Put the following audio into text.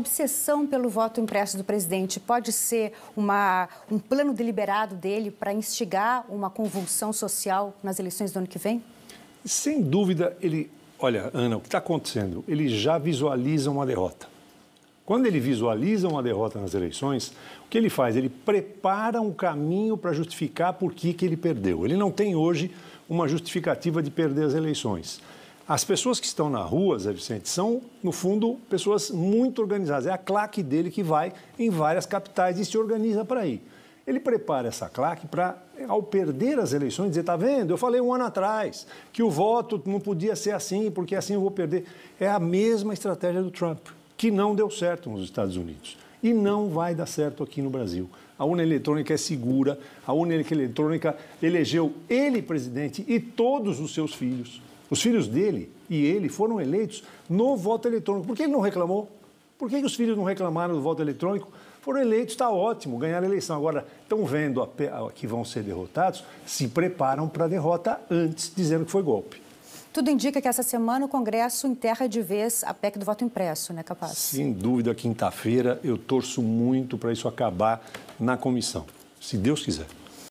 obsessão pelo voto impresso do presidente pode ser uma, um plano deliberado dele para instigar uma convulsão social nas eleições do ano que vem? Sem dúvida, ele. Olha, Ana, o que está acontecendo? Ele já visualiza uma derrota. Quando ele visualiza uma derrota nas eleições, o que ele faz? Ele prepara um caminho para justificar por que, que ele perdeu. Ele não tem hoje uma justificativa de perder as eleições. As pessoas que estão na rua, Zé Vicente, são, no fundo, pessoas muito organizadas. É a claque dele que vai em várias capitais e se organiza para ir. Ele prepara essa claque para, ao perder as eleições, dizer: está vendo? Eu falei um ano atrás que o voto não podia ser assim, porque assim eu vou perder. É a mesma estratégia do Trump, que não deu certo nos Estados Unidos e não vai dar certo aqui no Brasil. A urna eletrônica é segura, a urna eletrônica elegeu ele presidente e todos os seus filhos. Os filhos dele e ele foram eleitos no voto eletrônico. Por que ele não reclamou? Por que, os filhos não reclamaram do voto eletrônico? Foram eleitos, está ótimo, ganharam a eleição. Agora, estão vendo que vão ser derrotados, se preparam para a derrota antes, dizendo que foi golpe. Tudo indica que essa semana o Congresso enterra de vez a PEC do voto impresso, né, Capaz? Sem dúvida, quinta-feira eu torço muito para isso acabar na comissão, se Deus quiser.